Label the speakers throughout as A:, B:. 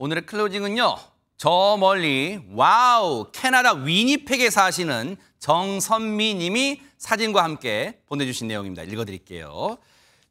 A: 오늘의 클로징은요. 저 멀리 와우 캐나다 위니펙에 사시는 정선미 님이 사진과 함께 보내주신 내용입니다. 읽어드릴게요.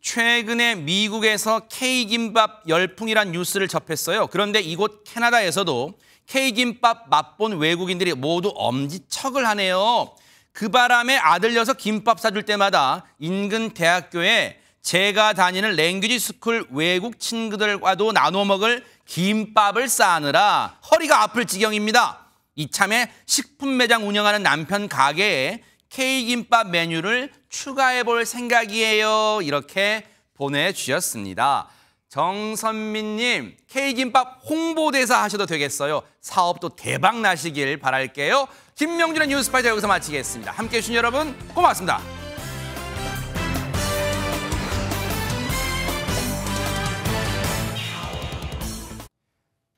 A: 최근에 미국에서 K김밥 열풍이란 뉴스를 접했어요. 그런데 이곳 캐나다에서도 K김밥 맛본 외국인들이 모두 엄지척을 하네요. 그 바람에 아들 녀석 김밥 사줄 때마다 인근 대학교에 제가 다니는 랭귀지 스쿨 외국 친구들과도 나눠 먹을 김밥을 싸느라 허리가 아플 지경입니다. 이참에 식품 매장 운영하는 남편 가게에 K김밥 메뉴를 추가해 볼 생각이에요. 이렇게 보내주셨습니다. 정선민님, K김밥 홍보대사 하셔도 되겠어요. 사업도 대박 나시길 바랄게요. 김명준의 뉴스파이터 여기서 마치겠습니다. 함께해 주신 여러분 고맙습니다.